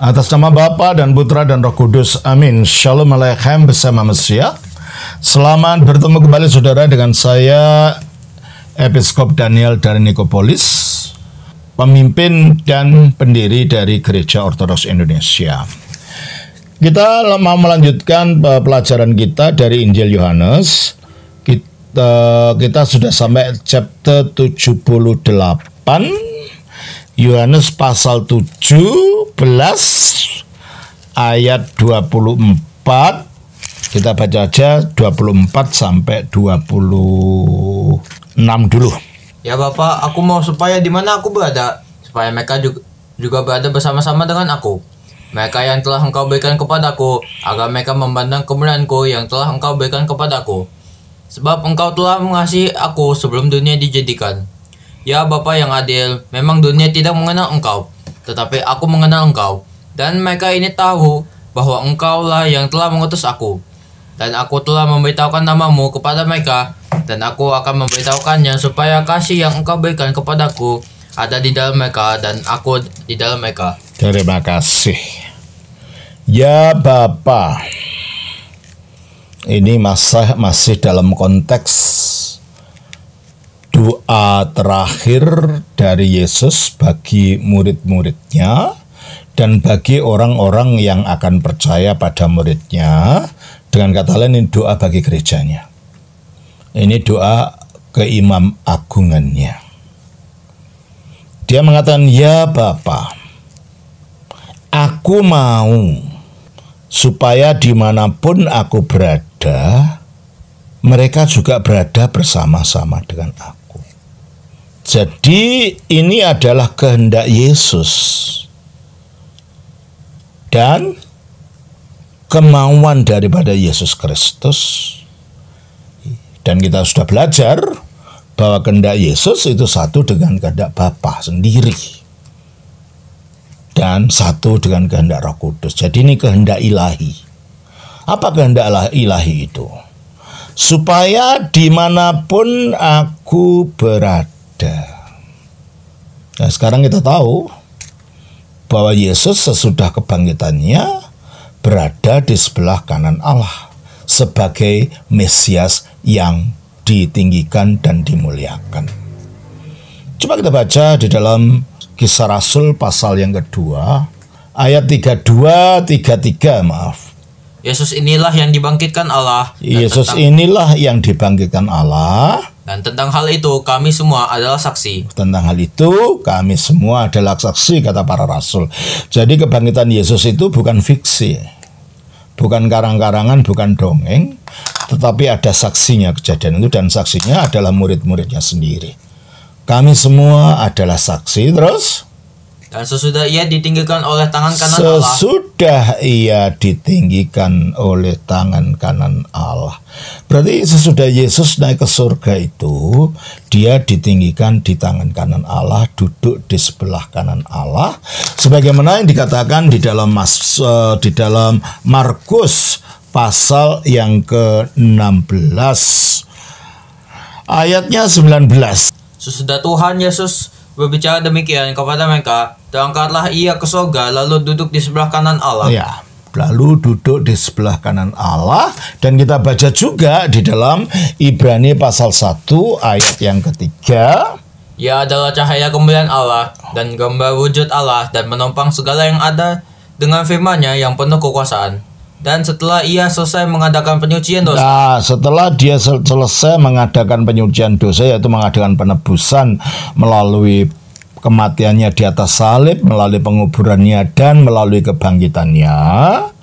Atas nama Bapa dan Putra dan Roh Kudus. Amin. Shalom Aleichem bersama Mesia. Selamat bertemu kembali saudara dengan saya Episkop Daniel dari Nikopolis, pemimpin dan pendiri dari Gereja Ortodoks Indonesia. Kita mau melanjutkan eh, pelajaran kita dari Injil Yohanes. Kita, kita sudah sampai chapter 78 Yohanes pasal 17 ayat 24 kita baca aja 24 sampai 26 dulu. Ya Bapak, aku mau supaya di mana aku berada, supaya mereka juga, juga berada bersama-sama dengan aku. Mereka yang telah engkau berikan kepadaku, agar mereka memandang kemuliaanku yang telah engkau berikan kepadaku. Sebab engkau telah mengasihi aku sebelum dunia dijadikan. Ya Bapak yang adil, memang dunia tidak mengenal engkau, tetapi aku mengenal engkau. Dan mereka ini tahu bahwa engkaulah yang telah mengutus aku. Dan aku telah memberitahukan namamu kepada mereka, dan aku akan memberitahukannya supaya kasih yang engkau berikan kepadaku ada di dalam mereka dan aku di dalam mereka. Terima kasih. Ya Bapak, ini masih masih dalam konteks doa terakhir dari Yesus bagi murid-muridnya dan bagi orang-orang yang akan percaya pada muridnya. Dengan kata lain ini doa bagi gerejanya. Ini doa ke imam agungannya. Dia mengatakan, "Ya Bapa, aku mau supaya dimanapun aku berada, mereka juga berada bersama-sama dengan aku." Jadi ini adalah kehendak Yesus dan kemauan daripada Yesus Kristus. Dan kita sudah belajar bahwa kehendak Yesus itu satu dengan kehendak Bapa sendiri. Dan satu dengan kehendak Roh Kudus. Jadi ini kehendak ilahi. Apa kehendak ilahi itu? Supaya dimanapun aku berada ada. Nah, sekarang kita tahu bahwa Yesus sesudah kebangkitannya berada di sebelah kanan Allah sebagai Mesias yang ditinggikan dan dimuliakan. Coba kita baca di dalam Kisah Rasul pasal yang kedua ayat 32 33 maaf. Yesus inilah yang dibangkitkan Allah. Yesus tetap... inilah yang dibangkitkan Allah dan tentang hal itu kami semua adalah saksi. Tentang hal itu kami semua adalah saksi kata para rasul. Jadi kebangkitan Yesus itu bukan fiksi. Bukan karang-karangan, bukan dongeng, tetapi ada saksinya kejadian itu dan saksinya adalah murid-muridnya sendiri. Kami semua adalah saksi terus dan sesudah ia ditinggikan oleh tangan kanan sesudah Allah. Sesudah ia ditinggikan oleh tangan kanan Allah. Berarti sesudah Yesus naik ke surga itu, dia ditinggikan di tangan kanan Allah, duduk di sebelah kanan Allah. Sebagaimana yang dikatakan di dalam mas, uh, di dalam Markus pasal yang ke-16 ayatnya 19. Sesudah Tuhan Yesus Berbicara demikian kepada mereka, terangkatlah ia ke surga lalu duduk di sebelah kanan Allah. Ya, lalu duduk di sebelah kanan Allah dan kita baca juga di dalam Ibrani pasal 1 ayat yang ketiga. Ia adalah cahaya kemuliaan Allah dan gambar wujud Allah dan menopang segala yang ada dengan firman-Nya yang penuh kekuasaan. Dan setelah ia selesai mengadakan penyucian dosa. Nah, setelah dia sel selesai mengadakan penyucian dosa yaitu mengadakan penebusan melalui kematiannya di atas salib, melalui penguburannya dan melalui kebangkitannya.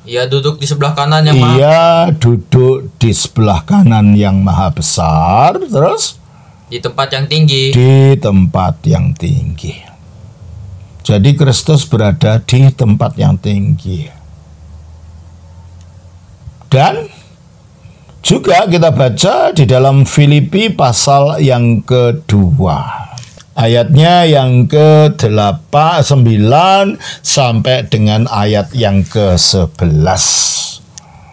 Ia duduk di sebelah kanan yang maha. Ia duduk di sebelah kanan yang maha besar. Terus? Di tempat yang tinggi. Di tempat yang tinggi. Jadi Kristus berada di tempat yang tinggi. Dan juga kita baca di dalam Filipi pasal yang kedua. Ayatnya yang ke-8, 9 sampai dengan ayat yang ke-11.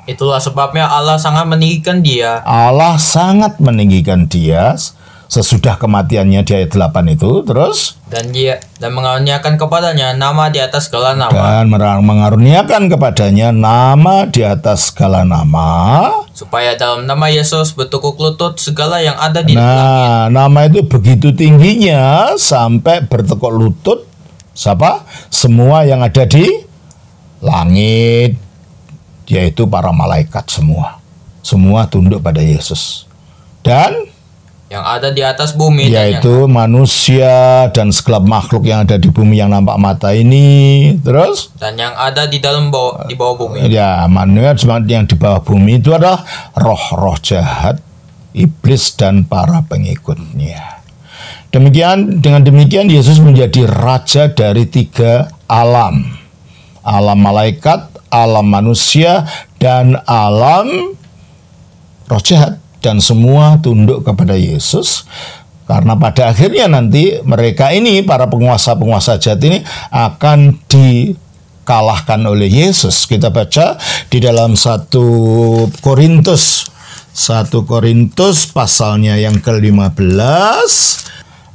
Itulah sebabnya Allah sangat meninggikan dia. Allah sangat meninggikan dia sesudah kematiannya di ayat 8 itu terus dan dia dan mengaruniakan kepadanya nama di atas segala nama dan mengaruniakan kepadanya nama di atas segala nama supaya dalam nama Yesus bertukuk lutut segala yang ada di nah, langit. nama itu begitu tingginya sampai bertekuk lutut siapa semua yang ada di langit yaitu para malaikat semua semua tunduk pada Yesus dan yang ada di atas bumi yaitu yang... manusia dan sekelab makhluk yang ada di bumi yang nampak mata ini terus dan yang ada di dalam bawah, di bawah bumi ya manusia yang di bawah bumi itu adalah roh-roh jahat iblis dan para pengikutnya demikian dengan demikian Yesus menjadi raja dari tiga alam alam malaikat alam manusia dan alam roh jahat dan semua tunduk kepada Yesus karena pada akhirnya nanti mereka ini para penguasa-penguasa jahat ini akan dikalahkan oleh Yesus. Kita baca di dalam satu Korintus 1 Korintus pasalnya yang ke-15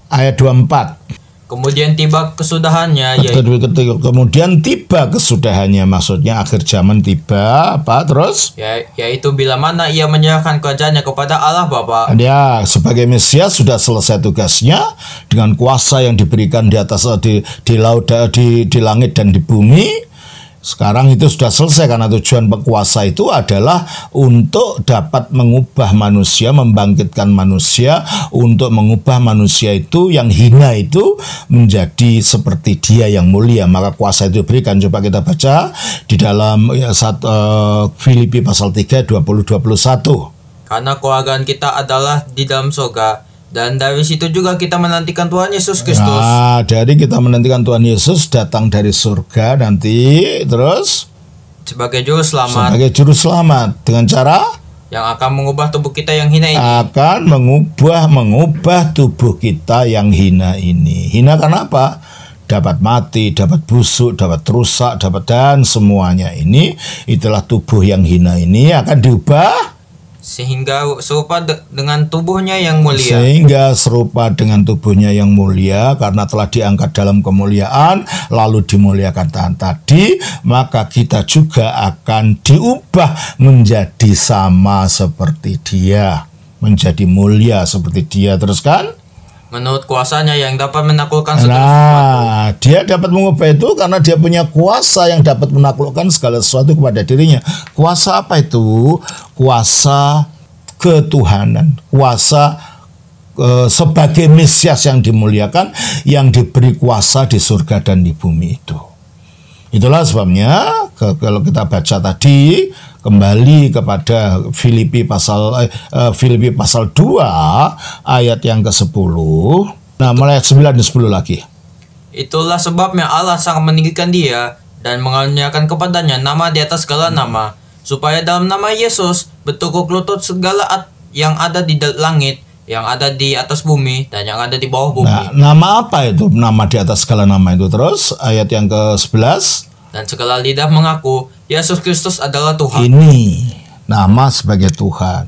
ayat 24. Kemudian tiba kesudahannya Kemudian tiba kesudahannya maksudnya akhir zaman tiba apa terus? Ya yaitu bila mana ia menyerahkan kerjanya kepada Allah Bapa. Ya, sebagai Mesias sudah selesai tugasnya dengan kuasa yang diberikan di atas di di laut di di langit dan di bumi sekarang itu sudah selesai karena tujuan penguasa itu adalah untuk dapat mengubah manusia, membangkitkan manusia, untuk mengubah manusia itu yang hina itu menjadi seperti dia yang mulia. Maka kuasa itu diberikan. Coba kita baca di dalam ya, saat, uh, eh, Filipi pasal 3 20 21. Karena keluarga kita adalah di dalam surga, dan dari situ juga kita menantikan Tuhan Yesus Kristus. Nah, ya, dari kita menantikan Tuhan Yesus datang dari surga nanti terus sebagai juru selamat. Sebagai juru selamat dengan cara yang akan mengubah tubuh kita yang hina ini. Akan mengubah mengubah tubuh kita yang hina ini. Hina karena apa? dapat mati, dapat busuk, dapat rusak, dapat dan semuanya ini itulah tubuh yang hina ini akan diubah sehingga serupa de dengan tubuhnya yang mulia sehingga serupa dengan tubuhnya yang mulia karena telah diangkat dalam kemuliaan lalu dimuliakan tahan tadi maka kita juga akan diubah menjadi sama seperti dia menjadi mulia seperti dia teruskan menurut kuasanya yang dapat menaklukkan segala nah, Dia dapat mengubah itu karena dia punya kuasa yang dapat menaklukkan segala sesuatu kepada dirinya. Kuasa apa itu? Kuasa ketuhanan, kuasa eh, sebagai Mesias yang dimuliakan, yang diberi kuasa di surga dan di bumi itu. Itulah sebabnya ke, kalau kita baca tadi kembali kepada Filipi pasal eh, eh Filipi pasal 2 ayat yang ke-10. Nah, mulai ayat 9 dan 10 lagi. Itulah sebabnya Allah sangat meninggikan dia dan mengaruniakan kepadanya nama di atas segala nama, supaya dalam nama Yesus bertukuk lutut segala yang ada di langit yang ada di atas bumi dan yang ada di bawah bumi. Nah, nama apa itu? Nama di atas segala nama itu. Terus ayat yang ke-11 dan segala lidah mengaku Yesus Kristus adalah Tuhan. Ini nama sebagai Tuhan.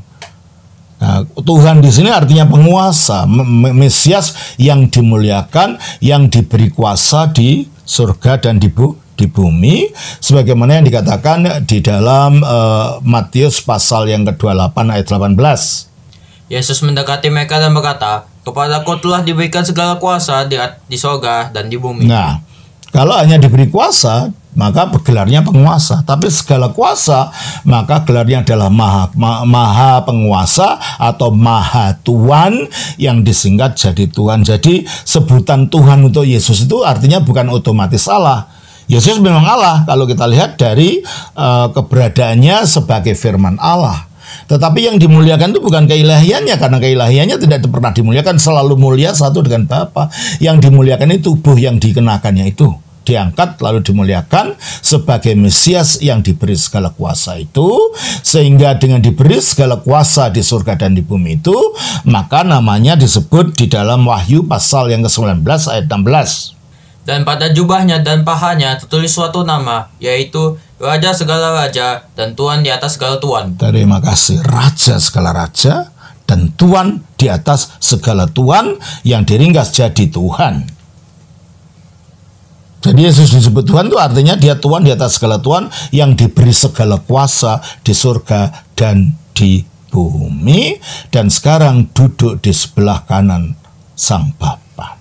Nah, Tuhan di sini artinya penguasa, Mesias yang dimuliakan, yang diberi kuasa di surga dan di bu di bumi sebagaimana yang dikatakan di dalam uh, Matius pasal yang ke-28 ayat 18. Yesus mendekati mereka dan berkata, kepada kau telah diberikan segala kuasa di, di soga dan di bumi. Nah, kalau hanya diberi kuasa, maka gelarnya penguasa. Tapi segala kuasa, maka gelarnya adalah maha, ma, maha penguasa atau maha Tuhan yang disingkat jadi Tuhan. Jadi sebutan Tuhan untuk Yesus itu artinya bukan otomatis Allah. Yesus memang Allah kalau kita lihat dari uh, keberadaannya sebagai firman Allah. Tetapi yang dimuliakan itu bukan keilahiannya karena keilahiannya tidak pernah dimuliakan selalu mulia satu dengan Bapa. Yang dimuliakan itu tubuh yang dikenakannya itu diangkat lalu dimuliakan sebagai Mesias yang diberi segala kuasa itu sehingga dengan diberi segala kuasa di surga dan di bumi itu maka namanya disebut di dalam Wahyu pasal yang ke-19 ayat 16 dan pada jubahnya dan pahanya tertulis suatu nama yaitu Raja segala raja dan Tuhan di atas segala Tuhan. Terima kasih. Raja segala raja dan Tuhan di atas segala Tuhan yang diringkas jadi Tuhan. Jadi Yesus disebut Tuhan itu artinya dia Tuhan di atas segala Tuhan yang diberi segala kuasa di surga dan di bumi dan sekarang duduk di sebelah kanan Sang Bapa.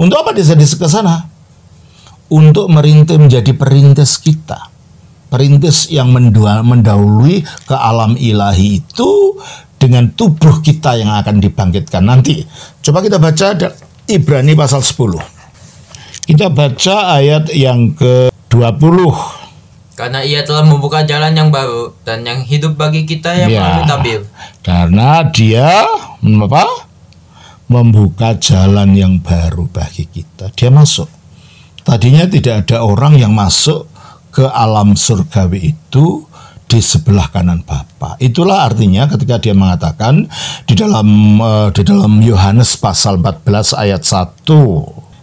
Untuk apa dia ke sana? Untuk merintis menjadi perintis kita perintis yang mendahului ke alam ilahi itu dengan tubuh kita yang akan dibangkitkan nanti. Coba kita baca Ibrani pasal 10. Kita baca ayat yang ke-20 karena ia telah membuka jalan yang baru dan yang hidup bagi kita yang ya, tabir. Karena dia apa? Membuka jalan yang baru bagi kita. Dia masuk. Tadinya tidak ada orang yang masuk ke alam surgawi itu di sebelah kanan Bapa. Itulah artinya ketika dia mengatakan di dalam uh, di dalam Yohanes pasal 14 ayat 1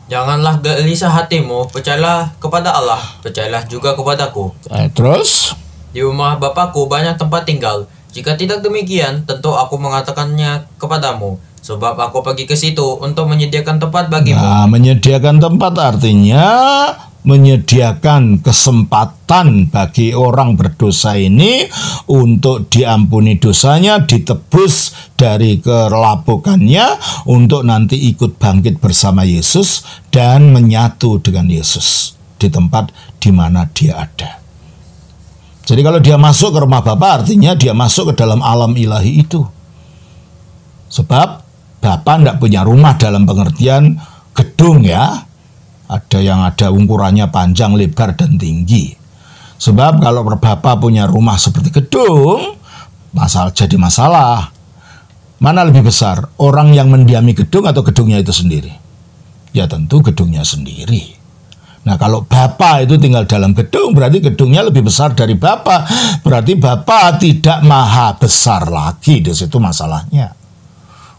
Janganlah gelisah hatimu, percayalah kepada Allah, percayalah juga kepadaku. Eh, terus? Di rumah Bapakku banyak tempat tinggal. Jika tidak demikian, tentu aku mengatakannya kepadamu. Sebab aku pergi ke situ untuk menyediakan tempat bagimu. Nah, menyediakan tempat artinya menyediakan kesempatan bagi orang berdosa ini untuk diampuni dosanya, ditebus dari kelapukannya untuk nanti ikut bangkit bersama Yesus dan menyatu dengan Yesus di tempat di mana dia ada. Jadi kalau dia masuk ke rumah Bapa artinya dia masuk ke dalam alam ilahi itu. Sebab Bapak tidak punya rumah dalam pengertian gedung ya. Ada yang ada ukurannya panjang, lebar, dan tinggi. Sebab kalau berbapak punya rumah seperti gedung, masalah jadi masalah. Mana lebih besar, orang yang mendiami gedung atau gedungnya itu sendiri? Ya tentu gedungnya sendiri. Nah kalau Bapak itu tinggal dalam gedung berarti gedungnya lebih besar dari Bapak. Berarti Bapak tidak maha besar lagi di situ masalahnya.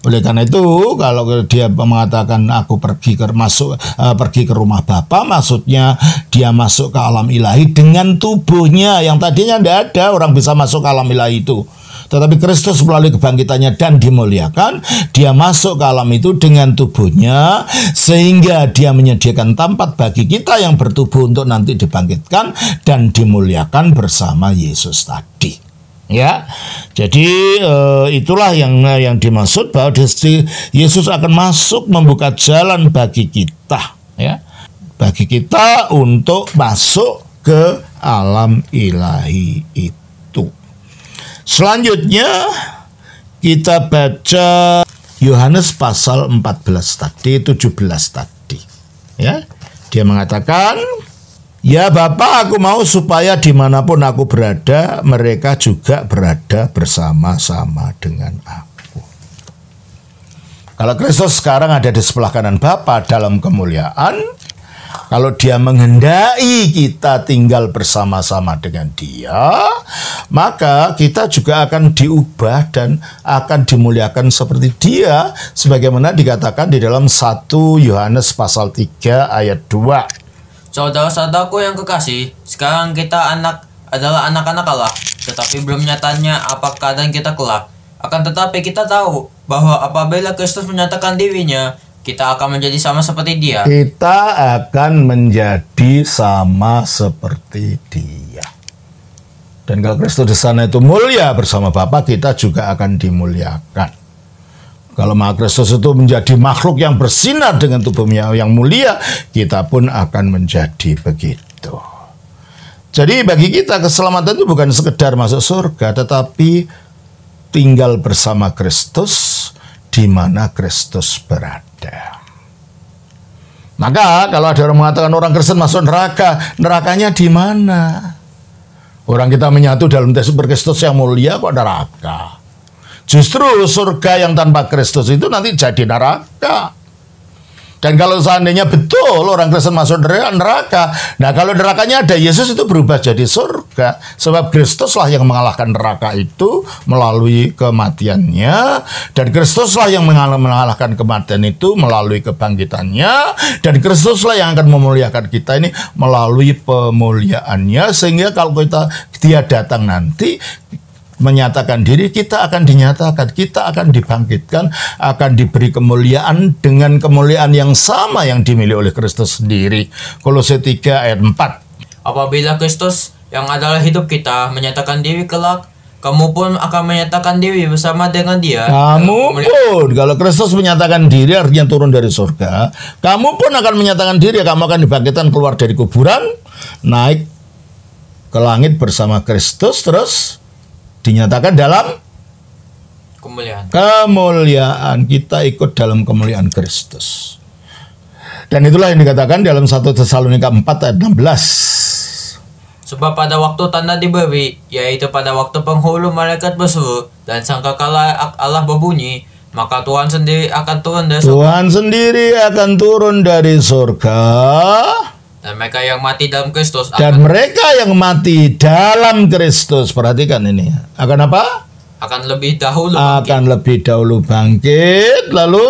Oleh karena itu, kalau dia mengatakan aku pergi ke masuk uh, pergi ke rumah Bapa, maksudnya dia masuk ke alam ilahi dengan tubuhnya yang tadinya tidak ada orang bisa masuk ke alam ilahi itu. Tetapi Kristus melalui kebangkitannya dan dimuliakan, dia masuk ke alam itu dengan tubuhnya sehingga dia menyediakan tempat bagi kita yang bertubuh untuk nanti dibangkitkan dan dimuliakan bersama Yesus tadi ya jadi uh, itulah yang yang dimaksud bahwa Yesus akan masuk membuka jalan bagi kita ya bagi kita untuk masuk ke alam ilahi itu selanjutnya kita baca Yohanes pasal 14 tadi 17 tadi ya dia mengatakan Ya Bapak aku mau supaya dimanapun aku berada mereka juga berada bersama-sama dengan aku. Kalau Kristus sekarang ada di sebelah kanan Bapa dalam kemuliaan, kalau dia menghendaki kita tinggal bersama-sama dengan dia, maka kita juga akan diubah dan akan dimuliakan seperti dia sebagaimana dikatakan di dalam 1 Yohanes pasal 3 ayat 2. Saudara-saudaraku yang kekasih, sekarang kita anak adalah anak-anak Allah, tetapi belum nyatanya apa keadaan kita kelak. Akan tetapi kita tahu bahwa apabila Kristus menyatakan dirinya, kita akan menjadi sama seperti dia. Kita akan menjadi sama seperti dia. Dan kalau Kristus di sana itu mulia bersama Bapa, kita juga akan dimuliakan. Kalau Maha Kristus itu menjadi makhluk yang bersinar dengan tubuhnya yang mulia, kita pun akan menjadi begitu. Jadi bagi kita keselamatan itu bukan sekedar masuk surga, tetapi tinggal bersama Kristus di mana Kristus berada. Maka kalau ada orang mengatakan orang Kristen masuk neraka, nerakanya di mana? Orang kita menyatu dalam Kristus berkristus yang mulia kok neraka. Justru surga yang tanpa Kristus itu nanti jadi neraka. Dan kalau seandainya betul orang Kristen masuk neraka, nah kalau nerakanya ada Yesus itu berubah jadi surga. Sebab Kristuslah yang mengalahkan neraka itu melalui kematiannya. Dan Kristuslah yang mengalahkan kematian itu melalui kebangkitannya. Dan Kristuslah yang akan memuliakan kita ini melalui pemuliaannya. Sehingga kalau kita dia datang nanti, menyatakan diri kita akan dinyatakan kita akan dibangkitkan akan diberi kemuliaan dengan kemuliaan yang sama yang dimiliki oleh Kristus sendiri Kolose 3 ayat 4 apabila Kristus yang adalah hidup kita menyatakan diri kelak kamu pun akan menyatakan diri bersama dengan dia. Kamu pun, kalau Kristus menyatakan diri artinya turun dari surga, kamu pun akan menyatakan diri, kamu akan dibangkitkan keluar dari kuburan, naik ke langit bersama Kristus, terus dinyatakan dalam kemuliaan. Kemuliaan kita ikut dalam kemuliaan Kristus. Dan itulah yang dikatakan dalam 1 Tesalonika 4 ayat 16. Sebab pada waktu tanda diberi, yaitu pada waktu penghulu malaikat berseru dan sangkakala Allah berbunyi, maka Tuhan sendiri akan turun dari surga. Tuhan sendiri akan turun dari surga dan mereka yang mati dalam Kristus. Dan akan... mereka yang mati dalam Kristus. Perhatikan ini. Akan apa? Akan lebih dahulu. Akan bangkit. lebih dahulu bangkit. Lalu?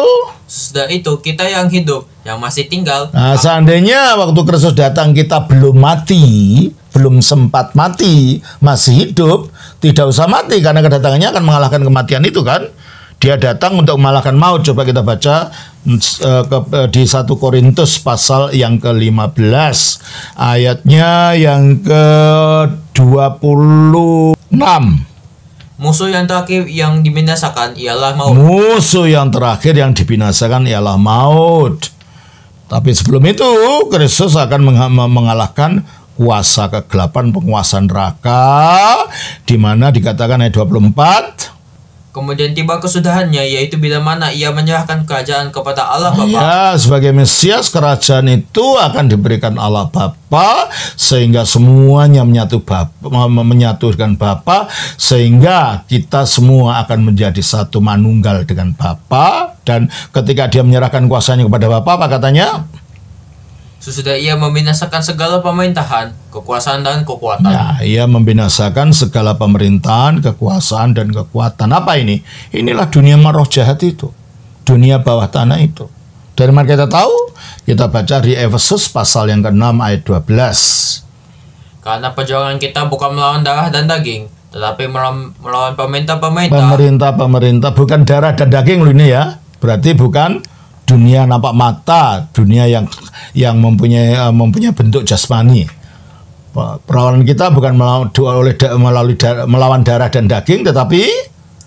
sudah itu kita yang hidup, yang masih tinggal. Nah, seandainya waktu Kristus datang kita belum mati, belum sempat mati, masih hidup, tidak usah mati karena kedatangannya akan mengalahkan kematian itu kan? dia datang untuk mengalahkan maut. Coba kita baca mm, e, e, di satu Korintus pasal yang ke-15 ayatnya yang ke-26. Musuh yang terakhir yang dibinasakan ialah maut. Musuh yang terakhir yang dibinasakan ialah maut. Tapi sebelum itu Kristus akan mengalahkan kuasa kegelapan penguasaan neraka di mana dikatakan ayat 24 Kemudian tiba kesudahannya yaitu bila mana ia menyerahkan kerajaan kepada Allah Bapa. Ya, sebagai Mesias kerajaan itu akan diberikan Allah Bapa sehingga semuanya menyatu Bapa, menyatukan Bapa sehingga kita semua akan menjadi satu manunggal dengan Bapa dan ketika dia menyerahkan kuasanya kepada Bapa apa katanya? Sesudah ia membinasakan segala pemerintahan, kekuasaan dan kekuatan. Ya, ia membinasakan segala pemerintahan, kekuasaan dan kekuatan. Apa ini? Inilah dunia maroh jahat itu. Dunia bawah tanah itu. Dari mana kita tahu? Kita baca di Efesus pasal yang ke-6 ayat 12. Karena perjuangan kita bukan melawan darah dan daging, tetapi melawan pemerintah-pemerintah. Pemerintah-pemerintah bukan darah dan daging loh ini ya. Berarti bukan dunia nampak mata, dunia yang yang mempunyai uh, mempunyai bentuk jasmani. Perlawanan kita bukan melalui, oleh da, melalui da, melawan darah dan daging, tetapi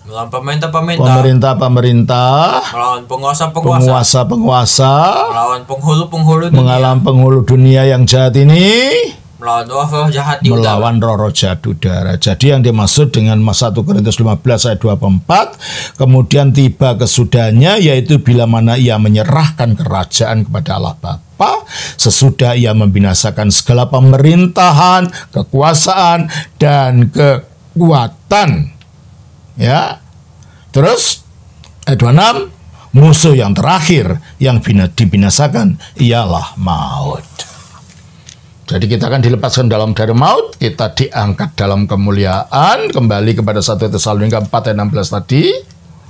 melawan pemerintah-pemerintah, pemerintah-pemerintah, melawan penguasa-penguasa, penguasa-penguasa, melawan penghulu-penghulu, mengalami penghulu dunia yang jahat ini melawan roh jahat di melawan Roro jahat udara. Jadi yang dimaksud dengan 1 Korintus 15 ayat 24, kemudian tiba kesudahnya yaitu bila mana ia menyerahkan kerajaan kepada Allah Bapa, sesudah ia membinasakan segala pemerintahan, kekuasaan dan kekuatan. Ya. Terus ayat 26 musuh yang terakhir yang dibinasakan ialah maut. Jadi kita akan dilepaskan dalam dari maut, kita diangkat dalam kemuliaan, kembali kepada satu 1 Tesalonika 4 ayat 16 tadi.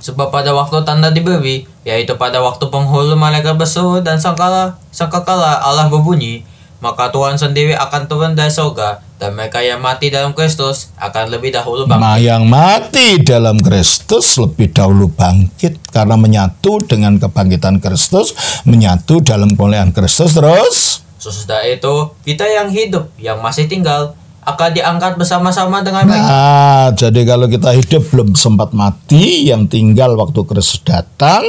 Sebab pada waktu tanda diberi, yaitu pada waktu penghulu malaikat besar dan sangkala, sangkakala Allah berbunyi, maka Tuhan sendiri akan turun dari surga dan mereka yang mati dalam Kristus akan lebih dahulu bangkit. Nah, yang mati dalam Kristus lebih dahulu bangkit karena menyatu dengan kebangkitan Kristus, menyatu dalam kemuliaan Kristus terus Sesudah itu, kita yang hidup, yang masih tinggal, akan diangkat bersama-sama dengan mereka. Nah, jadi kalau kita hidup belum sempat mati, yang tinggal waktu Kristus datang,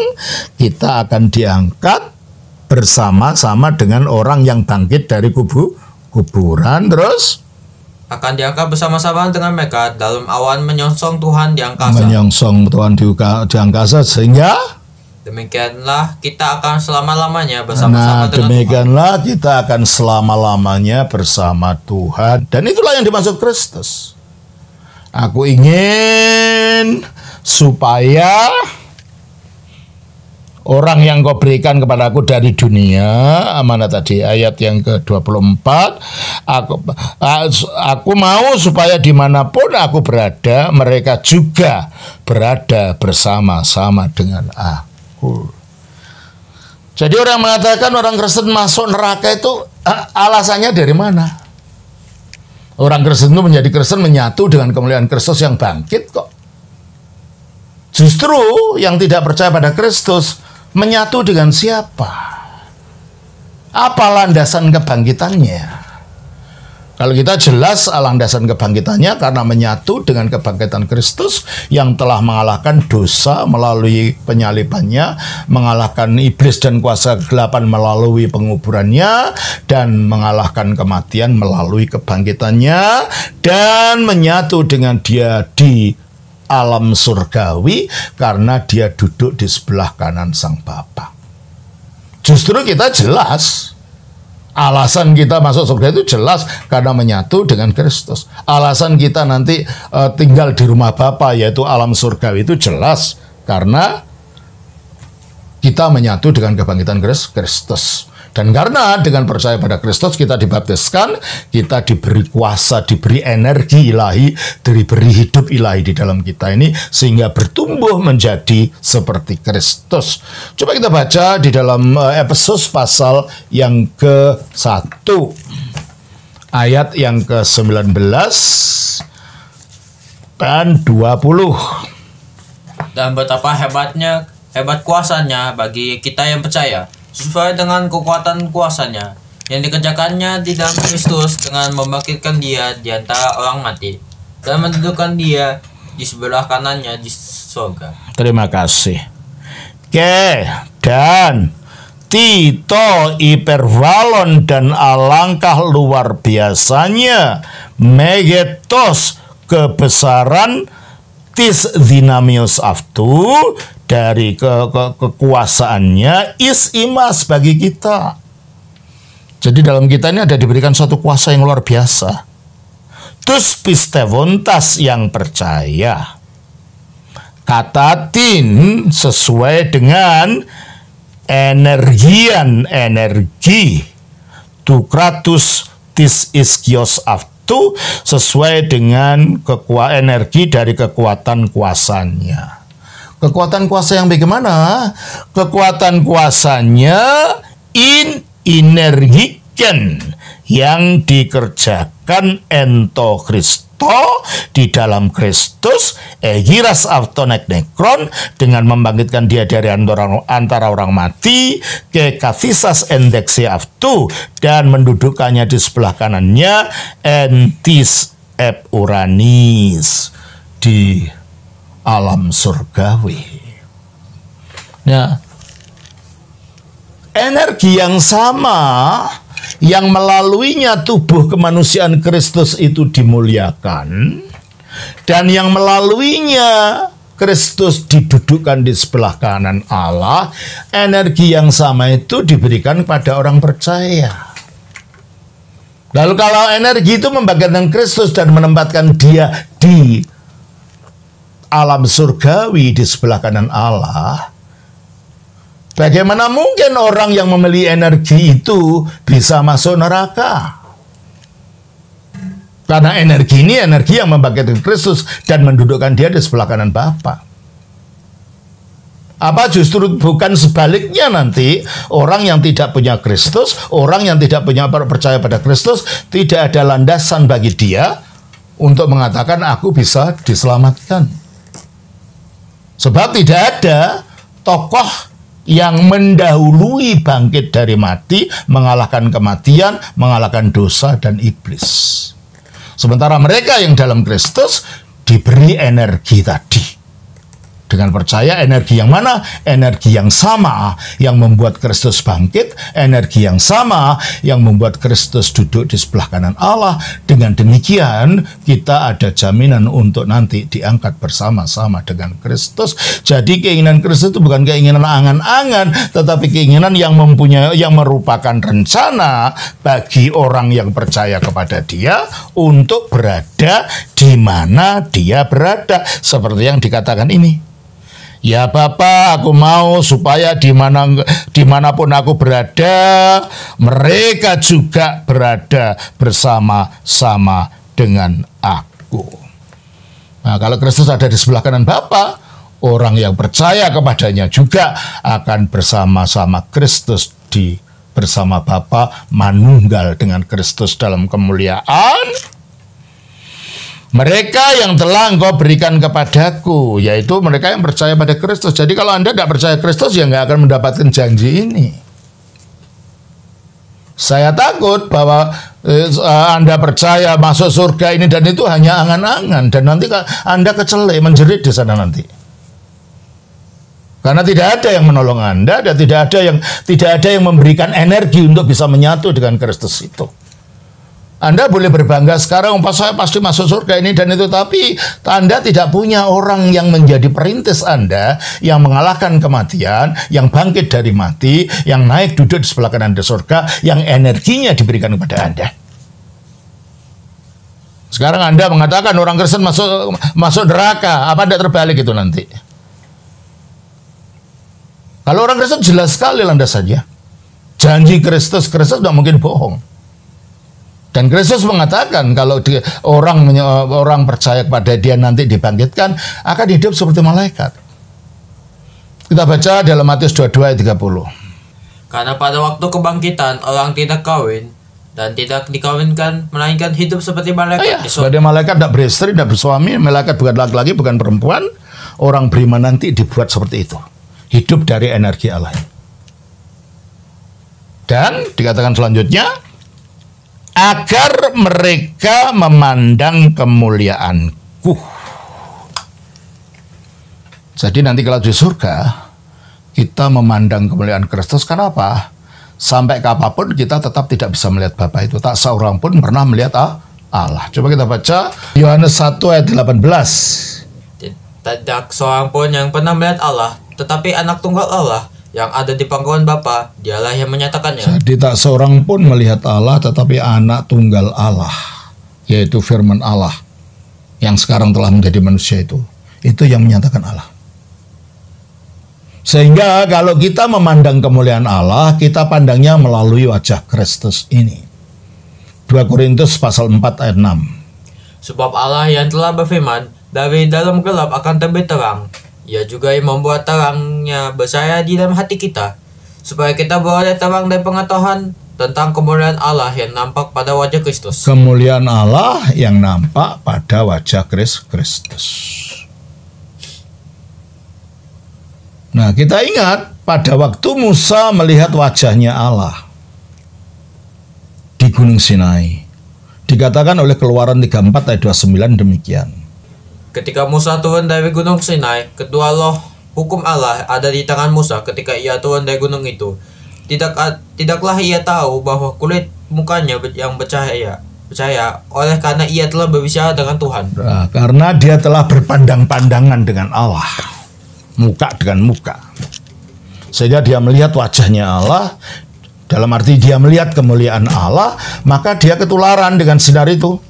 kita akan diangkat bersama-sama dengan orang yang bangkit dari kubu kuburan terus akan diangkat bersama-sama dengan mereka dalam awan menyongsong Tuhan di angkasa. Menyongsong Tuhan di, di angkasa sehingga Demikianlah kita akan selama-lamanya bersama-sama nah, dengan demikianlah kita akan selama-lamanya bersama Tuhan. Dan itulah yang dimaksud Kristus. Aku ingin supaya orang yang kau berikan kepada aku dari dunia amanah tadi ayat yang ke-24 aku aku mau supaya dimanapun aku berada mereka juga berada bersama-sama dengan aku Oh. Jadi orang mengatakan orang Kristen masuk neraka itu eh, alasannya dari mana? Orang Kristen itu menjadi Kristen menyatu dengan kemuliaan Kristus yang bangkit kok. Justru yang tidak percaya pada Kristus menyatu dengan siapa? Apa landasan kebangkitannya? Kalau kita jelas alang dasar kebangkitannya karena menyatu dengan kebangkitan Kristus yang telah mengalahkan dosa melalui penyalibannya, mengalahkan iblis dan kuasa kegelapan melalui penguburannya dan mengalahkan kematian melalui kebangkitannya dan menyatu dengan dia di alam surgawi karena dia duduk di sebelah kanan Sang Bapa. Justru kita jelas Alasan kita masuk surga itu jelas karena menyatu dengan Kristus. Alasan kita nanti uh, tinggal di rumah Bapa yaitu alam surga itu jelas karena kita menyatu dengan kebangkitan Kristus. Dan karena dengan percaya pada Kristus kita dibaptiskan, kita diberi kuasa, diberi energi ilahi, diberi hidup ilahi di dalam kita ini sehingga bertumbuh menjadi seperti Kristus. Coba kita baca di dalam eh, Efesus pasal yang ke-1 ayat yang ke-19 dan 20. Dan betapa hebatnya hebat kuasanya bagi kita yang percaya sesuai dengan kekuatan kuasanya yang dikerjakannya tidak Kristus dengan membangkitkan dia di antara orang mati dan menentukan dia di sebelah kanannya di surga. Terima kasih. Oke, dan Tito Ipervalon dan alangkah luar biasanya megetos kebesaran tis dinamios aftu dari ke, ke, kekuasaannya is imas bagi kita. Jadi dalam kita ini ada diberikan suatu kuasa yang luar biasa. Tus pistevontas yang percaya. Kata tin sesuai dengan energian energi. Tukratus tis iskios aftu sesuai dengan kekuatan energi dari kekuatan kuasanya. Kekuatan kuasa yang bagaimana? Kekuatan kuasanya in energiken yang dikerjakan ento Kristo di dalam Kristus egiras autonek nekron dengan membangkitkan dia dari antara, antara orang mati ke kafisas endeksi aftu dan mendudukannya di sebelah kanannya entis ep uranis di alam surgawi. ya. energi yang sama yang melaluinya tubuh kemanusiaan Kristus itu dimuliakan dan yang melaluinya Kristus didudukkan di sebelah kanan Allah, energi yang sama itu diberikan kepada orang percaya. Lalu kalau energi itu membagikan Kristus dan menempatkan dia di alam surgawi di sebelah kanan Allah, bagaimana mungkin orang yang memiliki energi itu bisa masuk neraka? Karena energi ini energi yang membangkitkan Kristus dan mendudukkan dia di sebelah kanan Bapa. Apa justru bukan sebaliknya nanti orang yang tidak punya Kristus, orang yang tidak punya percaya pada Kristus, tidak ada landasan bagi dia untuk mengatakan aku bisa diselamatkan. Sebab tidak ada tokoh yang mendahului bangkit dari mati, mengalahkan kematian, mengalahkan dosa dan iblis. Sementara mereka yang dalam Kristus diberi energi tadi dengan percaya energi yang mana? Energi yang sama yang membuat Kristus bangkit, energi yang sama yang membuat Kristus duduk di sebelah kanan Allah. Dengan demikian, kita ada jaminan untuk nanti diangkat bersama-sama dengan Kristus. Jadi keinginan Kristus itu bukan keinginan angan-angan, tetapi keinginan yang mempunyai yang merupakan rencana bagi orang yang percaya kepada Dia untuk berada di mana Dia berada seperti yang dikatakan ini Ya Bapak, aku mau supaya dimana, dimanapun aku berada, mereka juga berada bersama-sama dengan aku. Nah, kalau Kristus ada di sebelah kanan Bapak, orang yang percaya kepadanya juga akan bersama-sama Kristus di bersama Bapa, manunggal dengan Kristus dalam kemuliaan mereka yang telah engkau berikan kepadaku, yaitu mereka yang percaya pada Kristus. Jadi kalau Anda tidak percaya Kristus, ya nggak akan mendapatkan janji ini. Saya takut bahwa eh, eh Anda percaya masuk surga ini dan itu hanya angan-angan. Dan nanti Anda kecelek, menjerit di sana nanti. Karena tidak ada yang menolong Anda, dan tidak ada yang tidak ada yang memberikan energi untuk bisa menyatu dengan Kristus itu. Anda boleh berbangga sekarang, pas saya pasti masuk surga ini dan itu, tapi Anda tidak punya orang yang menjadi perintis Anda, yang mengalahkan kematian, yang bangkit dari mati, yang naik duduk di sebelah kanan di surga, yang energinya diberikan kepada Anda. Sekarang Anda mengatakan orang Kristen masuk masuk neraka, apa Anda terbalik itu nanti? Kalau orang Kristen jelas sekali saja Janji Kristus, Kristus tidak mungkin bohong. Dan Kristus mengatakan kalau dia, orang orang percaya kepada Dia nanti dibangkitkan akan hidup seperti malaikat. Kita baca dalam Matius 22 ayat 30. Karena pada waktu kebangkitan orang tidak kawin dan tidak dikawinkan melainkan hidup seperti malaikat. Oh iya, sebagai malaikat tidak beristri, tidak bersuami, malaikat bukan laki-laki, bukan perempuan. Orang beriman nanti dibuat seperti itu. Hidup dari energi Allah. Dan dikatakan selanjutnya, agar mereka memandang kemuliaanku. Jadi nanti kalau di surga, kita memandang kemuliaan Kristus. Kenapa? Sampai kapanpun kita tetap tidak bisa melihat Bapa itu. Tak seorang pun pernah melihat Allah. Coba kita baca Yohanes 1 ayat 18. Tidak seorang pun yang pernah melihat Allah, tetapi anak tunggal Allah yang ada di pangkuan Bapa, dialah yang menyatakannya. Jadi tak seorang pun melihat Allah, tetapi anak tunggal Allah, yaitu firman Allah yang sekarang telah menjadi manusia itu. Itu yang menyatakan Allah. Sehingga kalau kita memandang kemuliaan Allah, kita pandangnya melalui wajah Kristus ini. 2 Korintus pasal 4 ayat 6. Sebab Allah yang telah berfirman, dari dalam gelap akan terbit terang, ia juga yang membuat terangnya bersaya di dalam hati kita, supaya kita boleh terang dan pengetahuan tentang kemuliaan Allah yang nampak pada wajah Kristus. Kemuliaan Allah yang nampak pada wajah Kristus. Nah, kita ingat pada waktu Musa melihat wajahnya Allah di Gunung Sinai. Dikatakan oleh Keluaran 34 ayat 29 demikian. Ketika Musa turun dari gunung Sinai, kedua loh hukum Allah ada di tangan Musa ketika ia turun dari gunung itu. Tidak tidaklah ia tahu bahwa kulit mukanya yang bercahaya percaya oleh karena ia telah berbicara dengan Tuhan. Nah, karena dia telah berpandang-pandangan dengan Allah. Muka dengan muka. Sehingga dia melihat wajahnya Allah dalam arti dia melihat kemuliaan Allah, maka dia ketularan dengan sinar itu.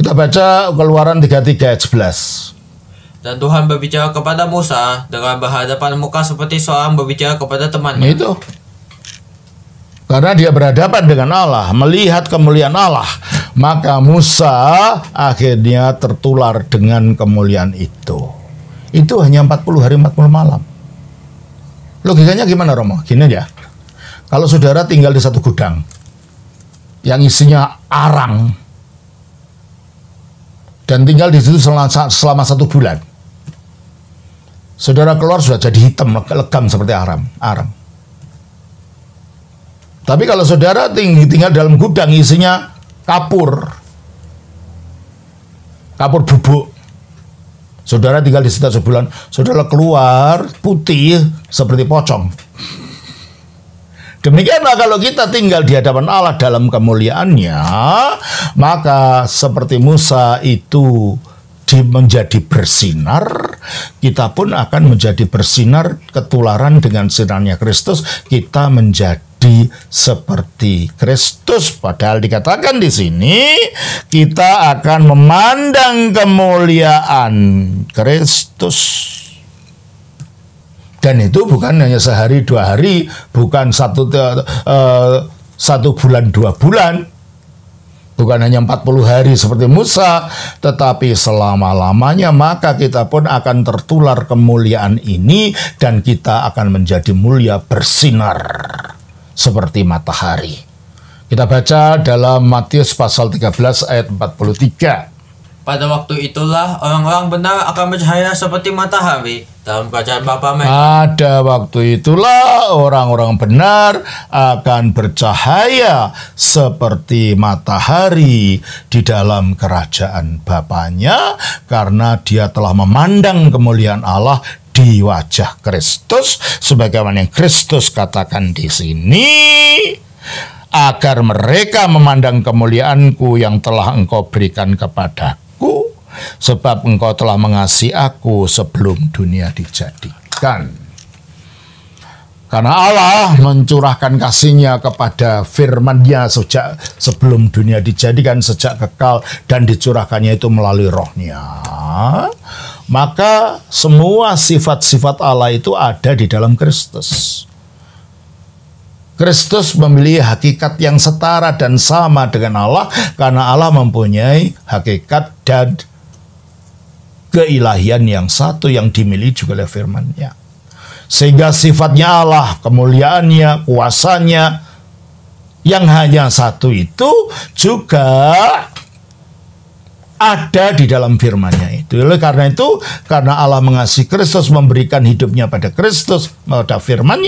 Kita baca keluaran 33 11. Dan Tuhan berbicara kepada Musa dengan berhadapan muka seperti seorang berbicara kepada temannya. Itu. Karena dia berhadapan dengan Allah, melihat kemuliaan Allah, maka Musa akhirnya tertular dengan kemuliaan itu. Itu hanya 40 hari 40 malam. Logikanya gimana Romo? Gini aja Kalau saudara tinggal di satu gudang yang isinya arang, dan tinggal di situ selama, selama satu bulan. Saudara keluar sudah jadi hitam, legam seperti aram. aram. Tapi kalau saudara tinggi, tinggal dalam gudang isinya kapur, kapur bubuk, saudara tinggal di situ sebulan, saudara keluar putih seperti pocong. Demikianlah kalau kita tinggal di hadapan Allah dalam kemuliaannya, maka seperti Musa itu menjadi bersinar, kita pun akan menjadi bersinar ketularan dengan sinarnya Kristus, kita menjadi seperti Kristus. Padahal dikatakan di sini kita akan memandang kemuliaan Kristus. Dan itu bukan hanya sehari dua hari, bukan satu uh, satu bulan dua bulan, bukan hanya 40 hari seperti Musa, tetapi selama-lamanya maka kita pun akan tertular kemuliaan ini dan kita akan menjadi mulia bersinar seperti matahari. Kita baca dalam Matius pasal 13 ayat 43. Pada waktu itulah orang-orang benar akan bercahaya seperti matahari dalam kerajaan Bapa Mereka. Pada waktu itulah orang-orang benar akan bercahaya seperti matahari di dalam kerajaan Bapaknya karena dia telah memandang kemuliaan Allah di wajah Kristus sebagaimana yang Kristus katakan di sini agar mereka memandang kemuliaanku yang telah engkau berikan kepadaku aku sebab engkau telah mengasihi aku sebelum dunia dijadikan. Karena Allah mencurahkan kasihnya kepada firman-Nya sejak sebelum dunia dijadikan sejak kekal dan dicurahkannya itu melalui Roh-Nya, Maka semua sifat-sifat Allah itu ada di dalam Kristus. Kristus memilih hakikat yang setara dan sama dengan Allah karena Allah mempunyai hakikat dan keilahian yang satu yang dimiliki juga oleh firman-Nya. Sehingga sifatnya Allah, kemuliaannya, kuasanya yang hanya satu itu juga ada di dalam firman itu. Oleh karena itu, karena Allah mengasihi Kristus memberikan hidupnya pada Kristus pada firman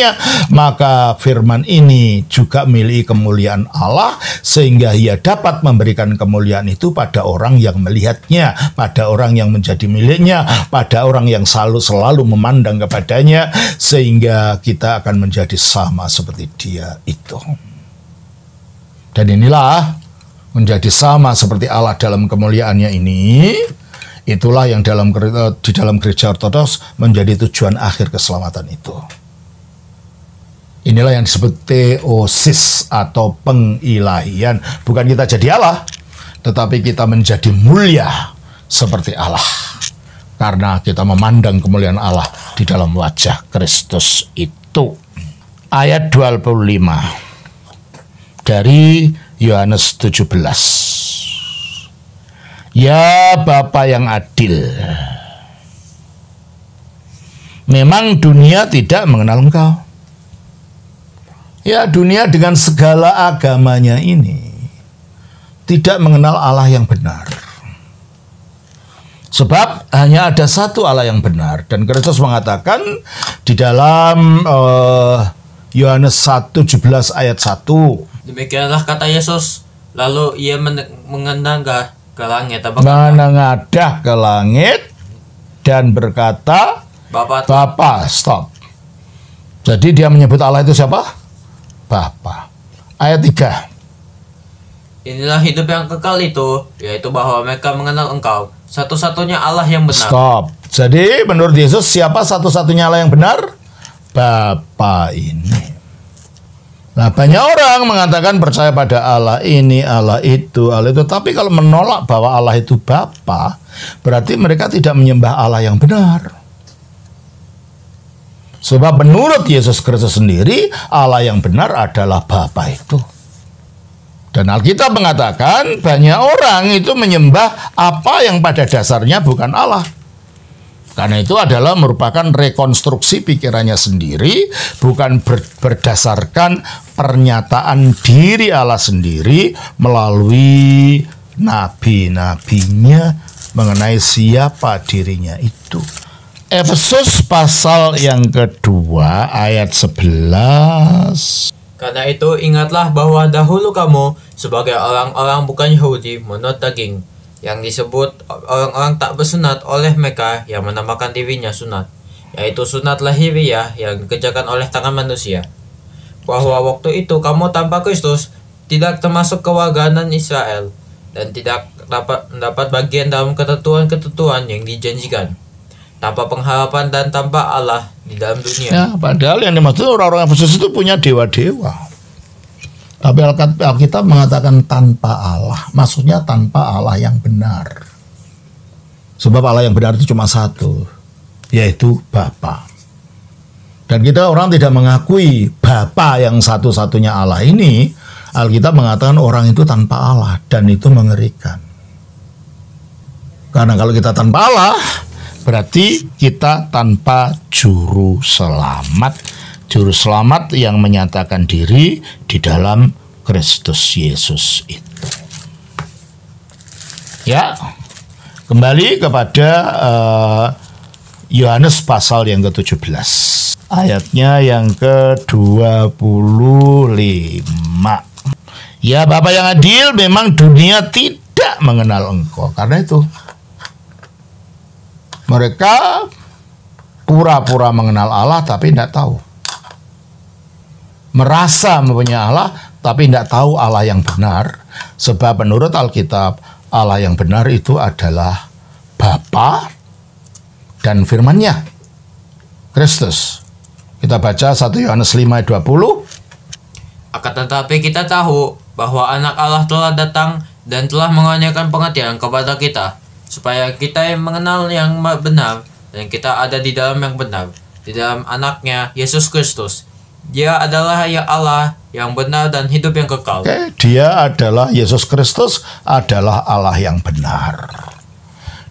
maka firman ini juga milik kemuliaan Allah sehingga ia dapat memberikan kemuliaan itu pada orang yang melihatnya, pada orang yang menjadi miliknya, pada orang yang selalu selalu memandang kepadanya sehingga kita akan menjadi sama seperti dia itu. Dan inilah menjadi sama seperti Allah dalam kemuliaannya ini, itulah yang dalam eh, di dalam gereja Ortodoks menjadi tujuan akhir keselamatan itu. Inilah yang disebut teosis atau pengilahian. Bukan kita jadi Allah, tetapi kita menjadi mulia seperti Allah. Karena kita memandang kemuliaan Allah di dalam wajah Kristus itu. Ayat 25 dari Yohanes 17 Ya Bapa yang adil Memang dunia tidak mengenal engkau Ya dunia dengan segala agamanya ini Tidak mengenal Allah yang benar Sebab hanya ada satu Allah yang benar dan Kristus mengatakan di dalam eh, Yohanes uh, 17 ayat 1 Demikianlah kata Yesus. Lalu ia mengenang ke langit. Menengadah ke langit dan berkata, Bapak, Bapa, stop. Jadi dia menyebut Allah itu siapa? Bapak. Ayat 3. Inilah hidup yang kekal itu, yaitu bahwa mereka mengenal engkau, satu-satunya Allah yang benar. Stop. Jadi menurut Yesus siapa satu-satunya Allah yang benar? Bapa ini. Nah, banyak orang mengatakan percaya pada Allah ini, Allah itu, Allah itu. Tapi kalau menolak bahwa Allah itu Bapa, berarti mereka tidak menyembah Allah yang benar. Sebab menurut Yesus Kristus sendiri, Allah yang benar adalah Bapa itu. Dan Alkitab mengatakan banyak orang itu menyembah apa yang pada dasarnya bukan Allah. Karena itu adalah merupakan rekonstruksi pikirannya sendiri, bukan ber, berdasarkan pernyataan diri Allah sendiri melalui nabi-nabinya mengenai siapa dirinya itu. Efesus pasal yang kedua ayat 11 karena itu ingatlah bahwa dahulu kamu sebagai orang-orang bukan Yahudi menurut daging yang disebut orang-orang tak bersunat oleh mereka yang menamakan dirinya sunat, yaitu sunat lahiriah yang dikerjakan oleh tangan manusia. Bahwa waktu itu kamu tanpa Kristus tidak termasuk kewarganan Israel dan tidak dapat mendapat bagian dalam ketentuan-ketentuan yang dijanjikan tanpa pengharapan dan tanpa Allah di dalam dunia. Ya, padahal yang dimaksud orang-orang yang itu punya dewa-dewa. Tapi Alkitab mengatakan tanpa Allah, maksudnya tanpa Allah yang benar. Sebab Allah yang benar itu cuma satu, yaitu Bapa. Dan kita orang tidak mengakui Bapa yang satu-satunya Allah ini, Alkitab mengatakan orang itu tanpa Allah dan itu mengerikan. Karena kalau kita tanpa Allah, berarti kita tanpa juru selamat juru selamat yang menyatakan diri di dalam Kristus Yesus itu. Ya. Kembali kepada eh, Yohanes uh, pasal yang ke-17. Ayatnya yang ke-25. Ya Bapak yang adil memang dunia tidak mengenal engkau karena itu mereka pura-pura mengenal Allah tapi tidak tahu merasa mempunyai Allah tapi tidak tahu Allah yang benar sebab menurut Alkitab Allah yang benar itu adalah Bapa dan firman-Nya Kristus. Kita baca 1 Yohanes 5 ayat 20. Akan tetapi kita tahu bahwa anak Allah telah datang dan telah mengaruniakan pengertian kepada kita supaya kita yang mengenal yang benar dan kita ada di dalam yang benar di dalam anaknya Yesus Kristus dia adalah ya Allah yang benar dan hidup yang kekal. Okay. Dia adalah Yesus Kristus adalah Allah yang benar.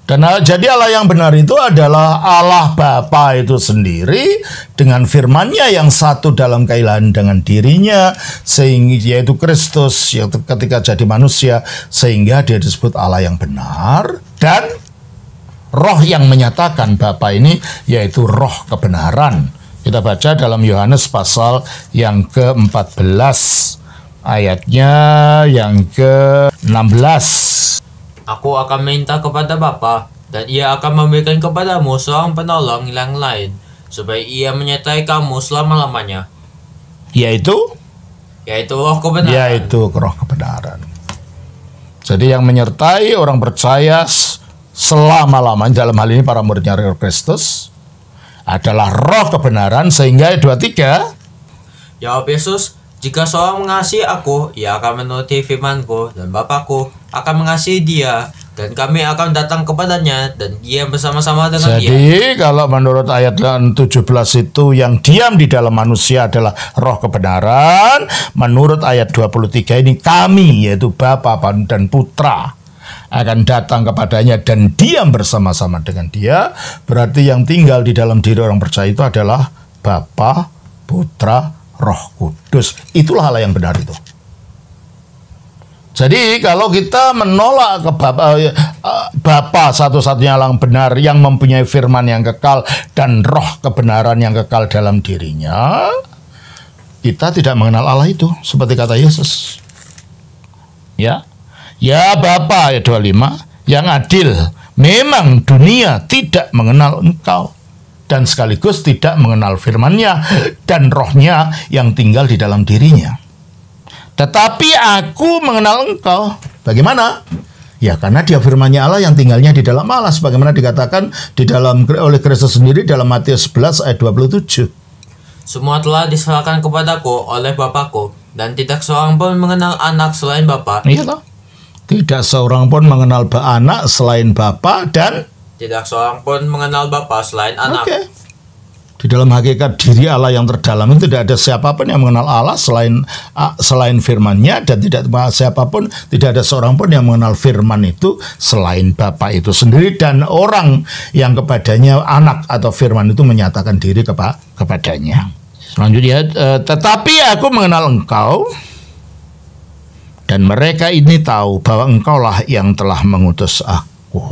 Dan jadi Allah yang benar itu adalah Allah Bapa itu sendiri dengan firman-Nya yang satu dalam kehilangan dengan dirinya sehingga yaitu Kristus yaitu ketika jadi manusia sehingga dia disebut Allah yang benar dan roh yang menyatakan Bapa ini yaitu roh kebenaran kita baca dalam Yohanes pasal yang ke-14 ayatnya yang ke-16. Aku akan minta kepada Bapa dan ia akan memberikan kepadamu seorang penolong yang lain supaya ia menyertai kamu selama-lamanya. Yaitu yaitu roh kebenaran. Yaitu roh kebenaran. Jadi yang menyertai orang percaya selama-lamanya dalam hal ini para muridnya Kristus adalah roh kebenaran sehingga ayat 23 Jawab Yesus, jika seorang mengasihi aku, ia akan menuruti firmanku dan Bapakku akan mengasihi dia dan kami akan datang kepadanya dan dia bersama-sama dengan Jadi, dia. Jadi kalau menurut ayat 17 itu yang diam di dalam manusia adalah roh kebenaran, menurut ayat 23 ini kami yaitu Bapa dan Putra akan datang kepadanya dan diam bersama-sama dengan dia. Berarti yang tinggal di dalam diri orang percaya itu adalah Bapa, Putra, Roh Kudus. Itulah hal yang benar itu. Jadi kalau kita menolak ke Bapa, eh, Bapa satu-satunya yang benar yang mempunyai firman yang kekal dan roh kebenaran yang kekal dalam dirinya, kita tidak mengenal Allah itu seperti kata Yesus. Ya. Ya bapa ayat 25 yang adil memang dunia tidak mengenal engkau dan sekaligus tidak mengenal firmannya dan rohnya yang tinggal di dalam dirinya. Tetapi aku mengenal engkau. Bagaimana? Ya karena dia firmannya Allah yang tinggalnya di dalam Allah sebagaimana dikatakan di dalam oleh Kristus sendiri dalam Matius 11 ayat 27. Semua telah diserahkan kepadaku oleh Bapakku dan tidak seorang pun mengenal anak selain Bapa. Iya toh? Tidak seorang pun mengenal anak selain Bapa dan tidak seorang pun mengenal Bapa selain anak. Di dalam hakikat diri Allah yang terdalam itu tidak ada siapapun yang mengenal Allah selain selain firman-Nya dan tidak siapapun tidak ada seorang pun yang mengenal firman itu selain Bapa itu sendiri dan orang yang kepadanya anak atau firman itu menyatakan diri kepa kepadanya. Selanjutnya, eh, tetapi aku mengenal engkau dan mereka ini tahu bahwa engkaulah yang telah mengutus aku.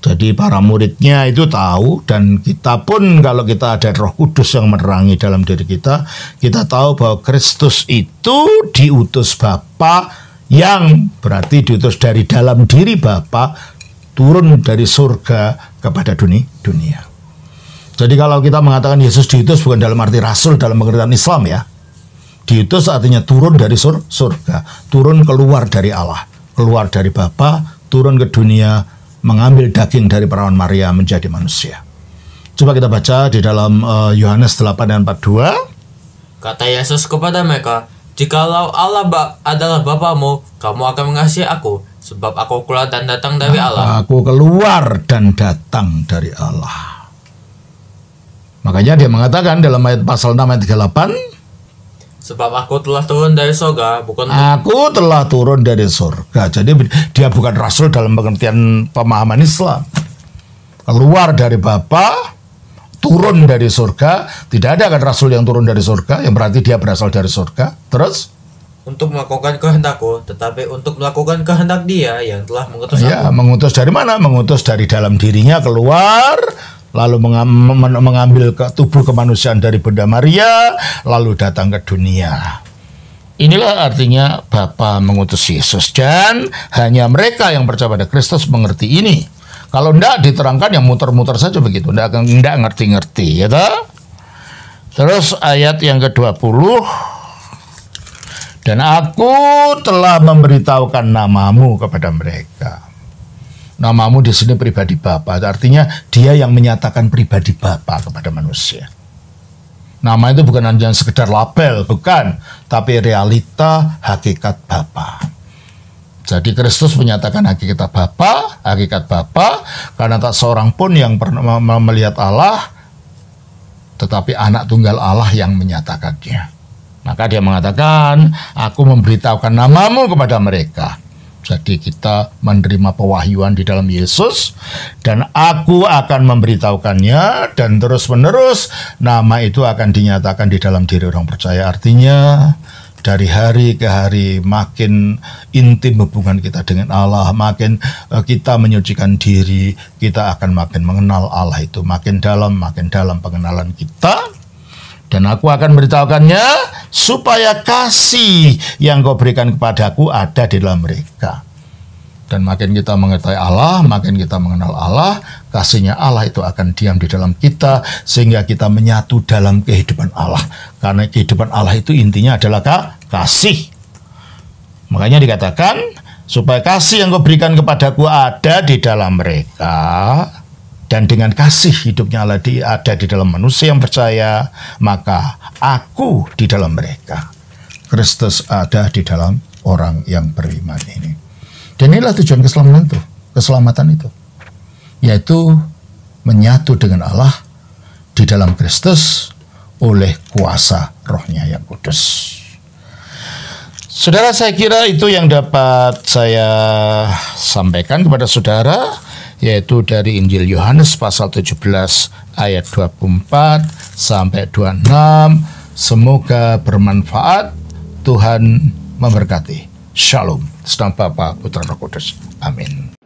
Jadi para muridnya itu tahu dan kita pun kalau kita ada Roh Kudus yang menerangi dalam diri kita, kita tahu bahwa Kristus itu diutus Bapa yang berarti diutus dari dalam diri Bapa turun dari surga kepada dunia. dunia. Jadi kalau kita mengatakan Yesus diutus bukan dalam arti rasul dalam pengertian Islam ya, Diutus artinya turun dari sur surga, turun keluar dari Allah, keluar dari Bapa, turun ke dunia, mengambil daging dari perawan Maria menjadi manusia. Coba kita baca di dalam eh, Yohanes uh, 8 dan 42. Kata Yesus kepada mereka, Jikalau Allah ba adalah Bapamu, kamu akan mengasihi aku, sebab aku keluar dan datang dari Allah. Aku keluar dan datang dari Allah. Makanya dia mengatakan dalam ayat pasal 6 ayat 38, Sebab aku telah turun dari surga, bukan Aku telah turun dari surga. Jadi dia bukan rasul dalam pengertian pemahaman Islam. Keluar dari Bapa, turun dari surga, tidak ada kan rasul yang turun dari surga, yang berarti dia berasal dari surga. Terus untuk melakukan kehendakku, tetapi untuk melakukan kehendak dia yang telah mengutus ya, aku. mengutus dari mana? Mengutus dari dalam dirinya keluar lalu mengambil ke tubuh kemanusiaan dari Bunda Maria, lalu datang ke dunia. Inilah artinya Bapa mengutus Yesus dan hanya mereka yang percaya pada Kristus mengerti ini. Kalau tidak diterangkan yang muter-muter saja begitu, tidak enggak ngerti-ngerti, ya toh? Terus ayat yang ke-20 dan aku telah memberitahukan namamu kepada mereka namamu di sini pribadi Bapa. Artinya dia yang menyatakan pribadi Bapa kepada manusia. Nama itu bukan hanya sekedar label, bukan, tapi realita hakikat Bapa. Jadi Kristus menyatakan hakikat Bapa, hakikat Bapa, karena tak seorang pun yang pernah melihat Allah, tetapi anak tunggal Allah yang menyatakannya. Maka dia mengatakan, aku memberitahukan namamu kepada mereka jadi kita menerima pewahyuan di dalam Yesus dan aku akan memberitahukannya dan terus-menerus nama itu akan dinyatakan di dalam diri orang percaya. Artinya dari hari ke hari makin intim hubungan kita dengan Allah, makin eh, kita menyucikan diri, kita akan makin mengenal Allah itu makin dalam, makin dalam pengenalan kita dan aku akan beritahukannya supaya kasih yang kau berikan kepadaku ada di dalam mereka. Dan makin kita mengetahui Allah, makin kita mengenal Allah, kasihnya Allah itu akan diam di dalam kita sehingga kita menyatu dalam kehidupan Allah. Karena kehidupan Allah itu intinya adalah kasih. Makanya dikatakan supaya kasih yang kau berikan kepadaku ada di dalam mereka dan dengan kasih hidupnya Allah di, ada di dalam manusia yang percaya, maka aku di dalam mereka. Kristus ada di dalam orang yang beriman ini. Dan inilah tujuan keselamatan itu, keselamatan itu, yaitu menyatu dengan Allah di dalam Kristus oleh kuasa rohnya yang kudus. Saudara, saya kira itu yang dapat saya sampaikan kepada saudara yaitu dari Injil Yohanes pasal 17 ayat 24 sampai 26. Semoga bermanfaat. Tuhan memberkati. Shalom. selamat Bapak Putra Roh Kudus. Amin.